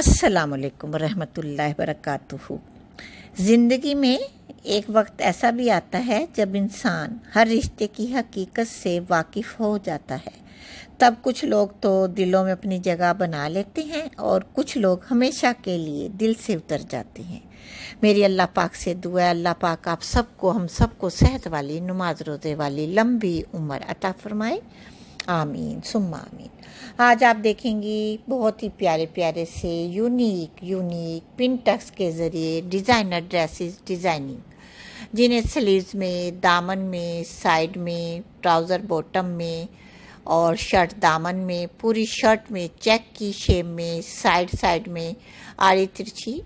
असलकम वरहमतुल्लाह वरकू ज़िंदगी में एक वक्त ऐसा भी आता है जब इंसान हर रिश्ते की हकीकत से वाकिफ़ हो जाता है तब कुछ लोग तो दिलों में अपनी जगह बना लेते हैं और कुछ लोग हमेशा के लिए दिल से उतर जाते हैं मेरी अल्लाह पाक से दुआ अल्लाह पाक आप सबको हम सबको सेहत वाली नमाज रोज़े वाली लंबी उम्र अता फरमाए आमीन सुम आमीन आज आप देखेंगी बहुत ही प्यारे प्यारे से यूनिक यूनिक पिन टक्स के ज़रिए डिज़ाइनर ड्रेसेस डिज़ाइनिंग जिन्हें स्लीव्स में दामन में साइड में ट्राउज़र बॉटम में और शर्ट दामन में पूरी शर्ट में चेक की शेप में साइड साइड में आड़ी तिरछी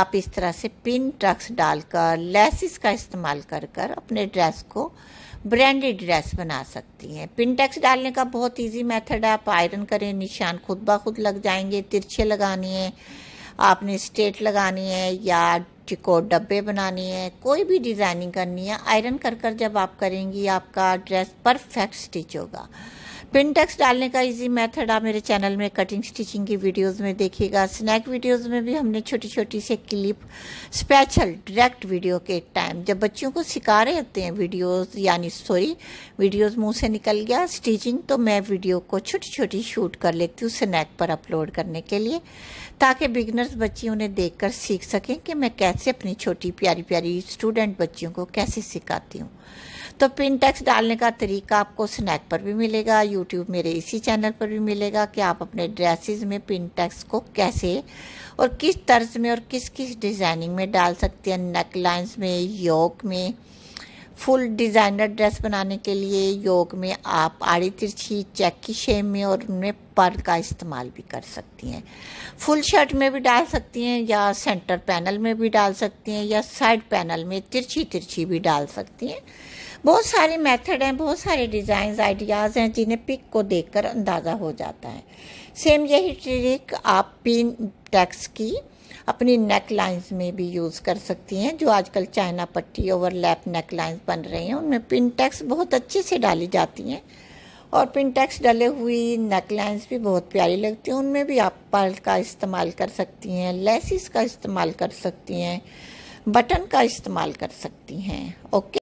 आप इस तरह से पिन टक्स डालकर लेसिस का इस्तेमाल कर कर अपने ड्रेस को ब्रांडेड ड्रेस बना सकती हैं पिनटेक्स डालने का बहुत इजी मेथड है आप आयरन करें निशान खुद ब खुद लग जाएंगे तिरछे लगानी है आपने स्टेट लगानी है या चिकोट डब्बे बनानी है कोई भी डिज़ाइनिंग करनी है आयरन कर कर जब आप करेंगी आपका ड्रेस परफेक्ट स्टिच होगा पिन टैक्स डालने का इजी मेथड आप मेरे चैनल में कटिंग स्टिचिंग की वीडियोस में देखिएगा स्नैक वीडियोस में भी हमने छोटी छोटी से क्लिप स्पेशल डायरेक्ट वीडियो के टाइम जब बच्चियों को सिखा रहे होते हैं वीडियोस यानी सॉरी वीडियोस मुंह से निकल गया स्टिचिंग तो मैं वीडियो को छोटी छोटी शूट कर लेती हूँ स्नैक पर अपलोड करने के लिए ताकि बिगनर्स बच्ची उन्हें देख कर सीख सकें कि मैं कैसे अपनी छोटी प्यारी प्यारी स्टूडेंट बच्चियों को कैसे सिखाती हूँ तो पिन टैक्स डालने का तरीका आपको स्नैक पर भी मिलेगा यूट्यूब मेरे इसी चैनल पर भी मिलेगा कि आप अपने ड्रेसेस में पिन टैक्स को कैसे और किस तर्ज में और किस किस डिज़ाइनिंग में डाल सकते हैं नेक लाइन्स में योक में फुल डिज़ाइनर ड्रेस बनाने के लिए योग में आप आड़ी तिरछी चेक की शेप में और उनमें पर का इस्तेमाल भी कर सकती हैं फुल शर्ट में भी डाल सकती हैं या सेंटर पैनल में भी डाल सकती हैं या साइड पैनल में तिरछी तिरछी भी डाल सकती हैं बहुत सारे मेथड हैं बहुत सारे डिज़ाइन आइडियाज़ हैं जिन्हें पिक को देखकर अंदाज़ा हो जाता है सेम यही ट्रिक आप पिन टैक्स की अपनी नेक लाइन्स में भी यूज़ कर सकती हैं जो आजकल चाइना पट्टी ओवरलैप नेक लाइन्स बन रही हैं उनमें पिनटैक्स बहुत अच्छे से डाली जाती हैं और पिनटैक्स डले हुई नेक लाइन्स भी बहुत प्यारी लगती हैं उनमें भी आप पर्ल का इस्तेमाल कर सकती हैं लेसिस का इस्तेमाल कर सकती हैं बटन का इस्तेमाल कर सकती हैं ओके